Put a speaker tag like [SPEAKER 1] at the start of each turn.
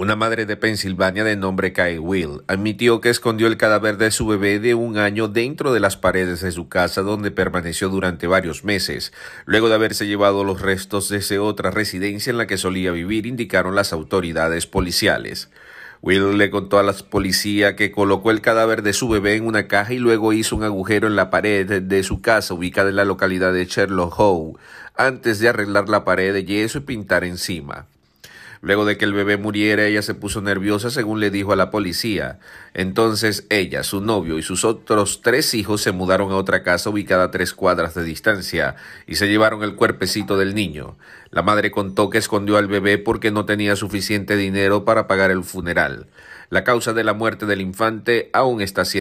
[SPEAKER 1] Una madre de Pensilvania de nombre Kay Will admitió que escondió el cadáver de su bebé de un año dentro de las paredes de su casa donde permaneció durante varios meses, luego de haberse llevado los restos de desde otra residencia en la que solía vivir, indicaron las autoridades policiales. Will le contó a la policía que colocó el cadáver de su bebé en una caja y luego hizo un agujero en la pared de su casa ubicada en la localidad de Sherlock Howe antes de arreglar la pared de yeso y pintar encima. Luego de que el bebé muriera, ella se puso nerviosa, según le dijo a la policía. Entonces ella, su novio y sus otros tres hijos se mudaron a otra casa ubicada a tres cuadras de distancia y se llevaron el cuerpecito del niño. La madre contó que escondió al bebé porque no tenía suficiente dinero para pagar el funeral. La causa de la muerte del infante aún está siendo